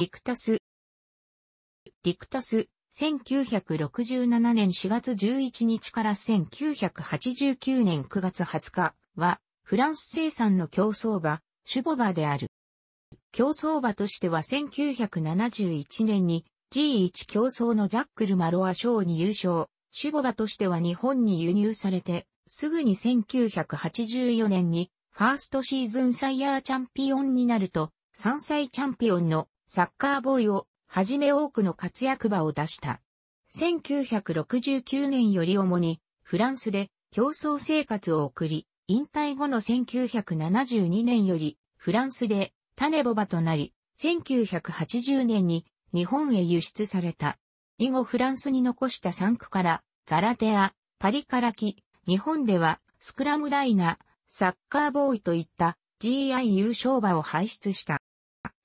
ディクタス。ディクタス、1967年4月11日から1989年9月20日は、フランス生産の競争馬、シュボバである。競争馬としては1971年に G1 競争のジャックル・マロア賞に優勝、シュボバとしては日本に輸入されて、すぐに1984年にファーストシーズンサイヤーチャンピオンになると、3歳チャンピオンのサッカーボーイをはじめ多くの活躍場を出した。1969年より主にフランスで競争生活を送り、引退後の1972年よりフランスで種ボバとなり、1980年に日本へ輸出された。以後フランスに残した産区からザラテア、パリカラキ、日本ではスクラムライナ、サッカーボーイといった GI 優勝馬を輩出した。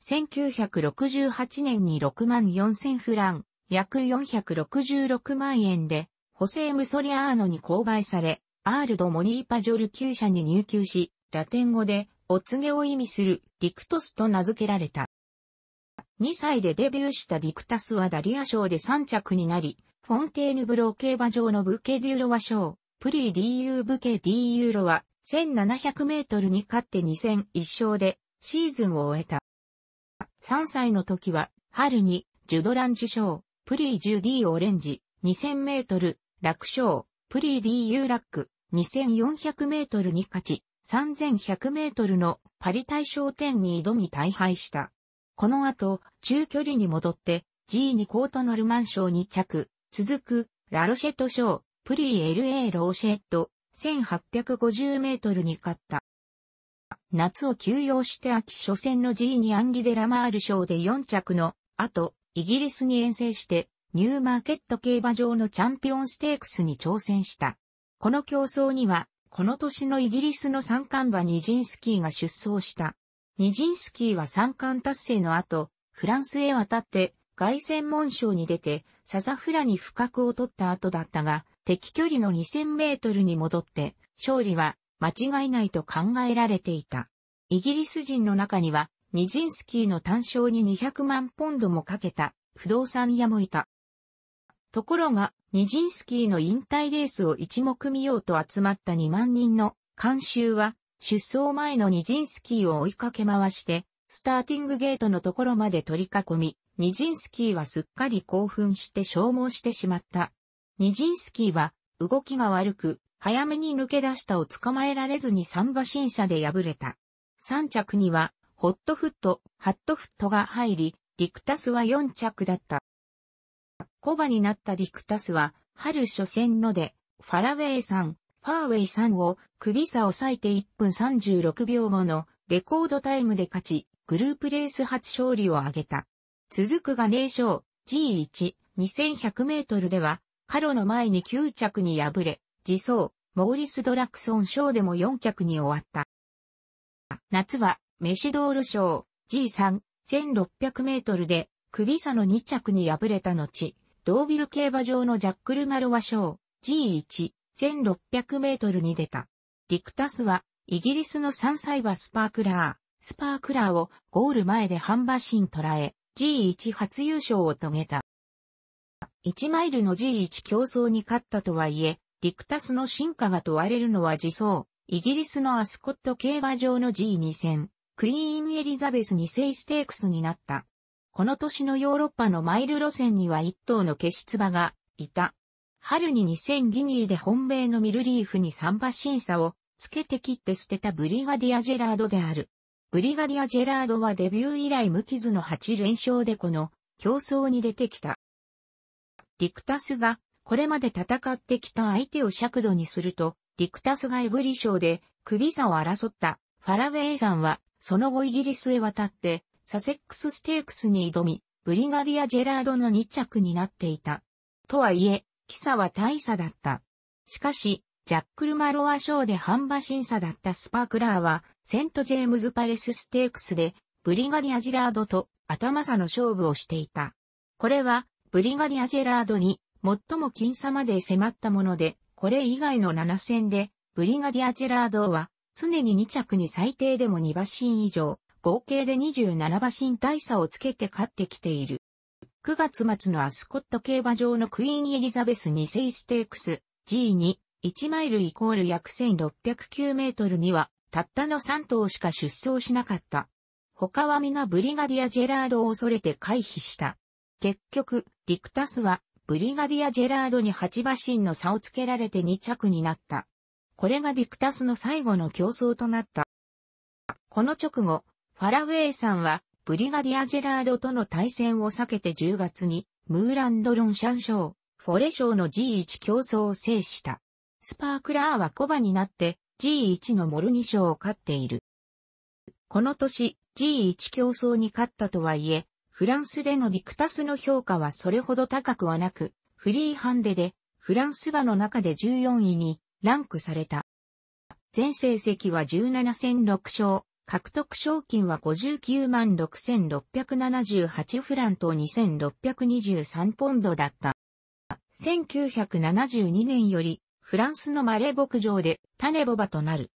1968年に6万4000フラン、約466万円で、ホセームソリアーノに購買され、アールド・モニーパジョル旧社に入居し、ラテン語で、お告げを意味する、ディクトスと名付けられた。2歳でデビューしたディクタスはダリア賞で3着になり、フォンテーヌブロー競馬場のブケデューロワ賞、プリーユー・ブケディーユーロは1700メートルに勝って2戦1勝でシーズンを終えた。3歳の時は、春に、ジュドラン受賞、プリージュディオレンジ、2000メートル、楽勝、プリーディユーラック、2400メートルに勝ち、3100メートルのパリ大賞点に挑み大敗した。この後、中距離に戻って、G2 コートノルマン賞に着、続く、ラロシェット賞、プリーエルエーローシェット、1850メートルに勝った。夏を休養して秋初戦の G ニアンリ・デ・ラマール賞で4着の後、イギリスに遠征して、ニューマーケット競馬場のチャンピオンステークスに挑戦した。この競争には、この年のイギリスの三冠馬ニジンスキーが出走した。ニジンスキーは三冠達成の後、フランスへ渡って、外戦門賞に出て、サザフラに不覚を取った後だったが、敵距離の2000メートルに戻って、勝利は間違いないと考えられていた。イギリス人の中には、ニジンスキーの単勝に200万ポンドもかけた不動産屋もいた。ところが、ニジンスキーの引退レースを一目見ようと集まった2万人の監修は、出走前のニジンスキーを追いかけ回して、スターティングゲートのところまで取り囲み、ニジンスキーはすっかり興奮して消耗してしまった。ニジンスキーは動きが悪く、早めに抜け出したを捕まえられずに3馬審査で敗れた。3着には、ホットフット、ハットフットが入り、ディクタスは4着だった。小馬になったディクタスは、春初戦ので、ファラウェイさん、ファーウェイさんを首差割いて1分36秒後のレコードタイムで勝ち、グループレース初勝利を挙げた。続くが0勝、G1、2100メートルでは、カロの前に9着に敗れ、自走、モーリス・ドラクソン賞でも4着に終わった。夏は、メシドール賞 G3、1600メートルで、首差の2着に敗れた後、ドービル競馬場のジャックル・マロワ賞 G1、1600メートルに出た。リクタスは、イギリスの3歳馬スパークラー、スパークラーをゴール前で半馬身捉え、G1 初優勝を遂げた。1マイルの G1 競争に勝ったとはいえ、ディクタスの進化が問われるのは自走、イギリスのアスコット競馬場の G2 戦、クイーンエリザベス2世ステークスになった。この年のヨーロッパのマイル路線には一頭の消し唾がいた。春に2000ギニーで本命のミルリーフに3馬審査をつけて切って捨てたブリガディア・ジェラードである。ブリガディア・ジェラードはデビュー以来無傷の8連勝でこの競争に出てきた。ディクタスがこれまで戦ってきた相手を尺度にすると、リクタスがエブリ賞で首差を争ったファラウェイさんは、その後イギリスへ渡って、サセックスステークスに挑み、ブリガディア・ジェラードの2着になっていた。とはいえ、キサは大差だった。しかし、ジャックル・マロア賞で半馬審査だったスパークラーは、セント・ジェームズ・パレス・ステークスで、ブリガディア・ジェラードと頭差の勝負をしていた。これは、ブリガディア・ジェラードに最も僅差まで迫ったもので、これ以外の7戦で、ブリガディア・ジェラードは、常に2着に最低でも2馬身以上、合計で27馬身大差をつけて勝ってきている。9月末のアスコット競馬場のクイーンエリザベス2世ステークス G2、1マイルイコール約1609メートルには、たったの3頭しか出走しなかった。他は皆ブリガディア・ジェラードを恐れて回避した。結局、リクタスはブリガディア・ジェラードに8馬身の差をつけられて2着になった。これがディクタスの最後の競争となった。この直後、ファラウェイさんは、ブリガディア・ジェラードとの対戦を避けて10月に、ムーランド・ロンシャン賞、フォレ賞の G1 競争を制した。スパークラーはコバになって、G1 のモルニ賞を勝っている。この年、G1 競争に勝ったとはいえ、フランスでのディクタスの評価はそれほど高くはなく、フリーハンデでフランス馬の中で14位にランクされた。全成績は17戦6勝、獲得賞金は59万6678フランと2623ポンドだった。1972年よりフランスのマレー牧場でタネボバとなる。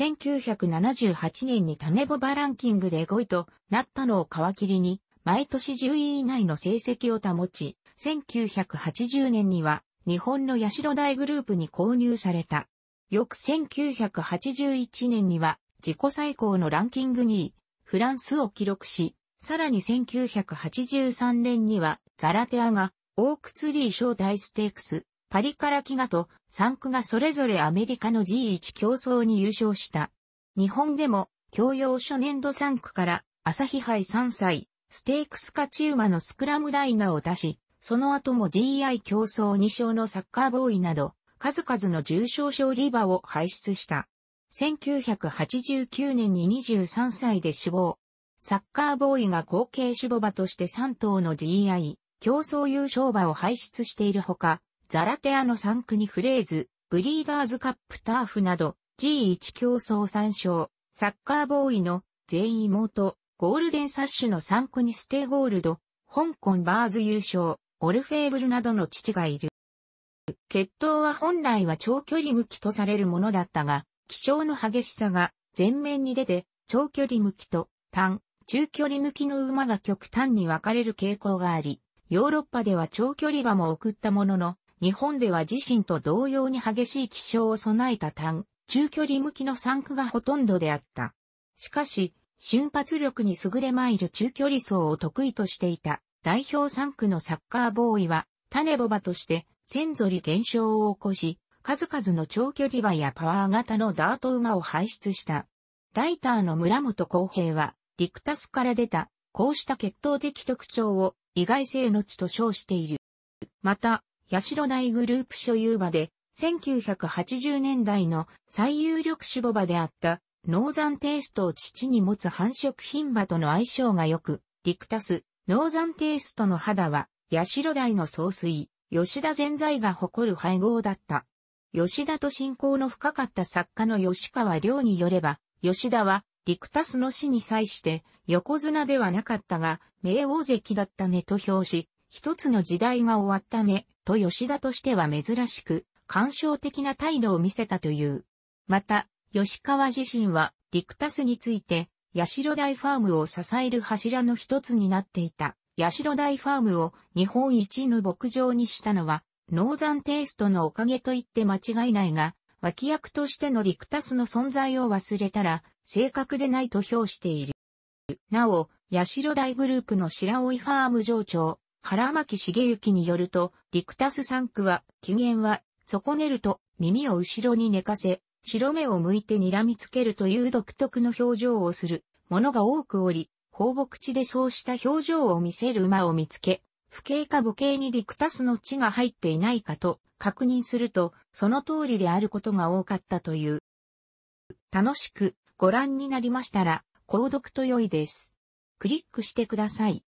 1978年にタネボバランキングで5位となったのを皮切りに毎年10位以内の成績を保ち、1980年には日本の代大グループに購入された。翌1981年には自己最高のランキング2位、フランスを記録し、さらに1983年にはザラテアがオークツリー招待ステークス、パリからキガと3区がそれぞれアメリカの G1 競争に優勝した。日本でも教養初年度3区から朝日杯3歳、ステークスカューマのスクラムライナーを出し、その後も GI 競争2勝のサッカーボーイなど、数々の重賞勝利馬を輩出した。1989年に23歳で死亡。サッカーボーイが後継守護馬として3頭の GI、競争優勝馬を輩出しているほか、ザラテアの3区にフレーズ、ブリーダーズカップターフなど、G1 競争3勝、サッカーボーイの全妹、ゴールデンサッシュの3区にステゴールド、香港バーズ優勝、オルフェーブルなどの父がいる。決闘は本来は長距離向きとされるものだったが、気象の激しさが前面に出て、長距離向きと単、中距離向きの馬が極端に分かれる傾向があり、ヨーロッパでは長距離馬も送ったものの、日本では自身と同様に激しい気象を備えた単、中距離向きの産区がほとんどであった。しかし、瞬発力に優れまいる中距離走を得意としていた代表3区のサッカーボーイは種ボバとして先祖り現象を起こし、数々の長距離馬やパワー型のダート馬を排出した。ライターの村本公平は、リクタスから出た、こうした血統的特徴を意外性の地と称している。また、八代大グループ所有馬で、1980年代の最有力種母馬であったノーザンテイストを父に持つ繁殖牝馬との相性が良く、リクタス、ノーザンテイストの肌は、ロ代イの総帥、吉田全財が誇る配合だった。吉田と親交の深かった作家の吉川亮によれば、吉田は、リクタスの死に際して、横綱ではなかったが、名王関だったねと表し、一つの時代が終わったね、と吉田としては珍しく、感傷的な態度を見せたという。また、吉川自身は、ディクタスについて、社大ファームを支える柱の一つになっていた。社大ファームを日本一の牧場にしたのは、ノーザンテイストのおかげと言って間違いないが、脇役としてのリクタスの存在を忘れたら、正確でないと評している。なお、社大グループの白老ファーム上長、原巻茂之によると、リクタス3区は、起源は、損ねると、耳を後ろに寝かせ、白目を向いて睨みつけるという独特の表情をするものが多くおり、放牧地でそうした表情を見せる馬を見つけ、不景か母形にリクタスの血が入っていないかと確認すると、その通りであることが多かったという。楽しくご覧になりましたら、購読と良いです。クリックしてください。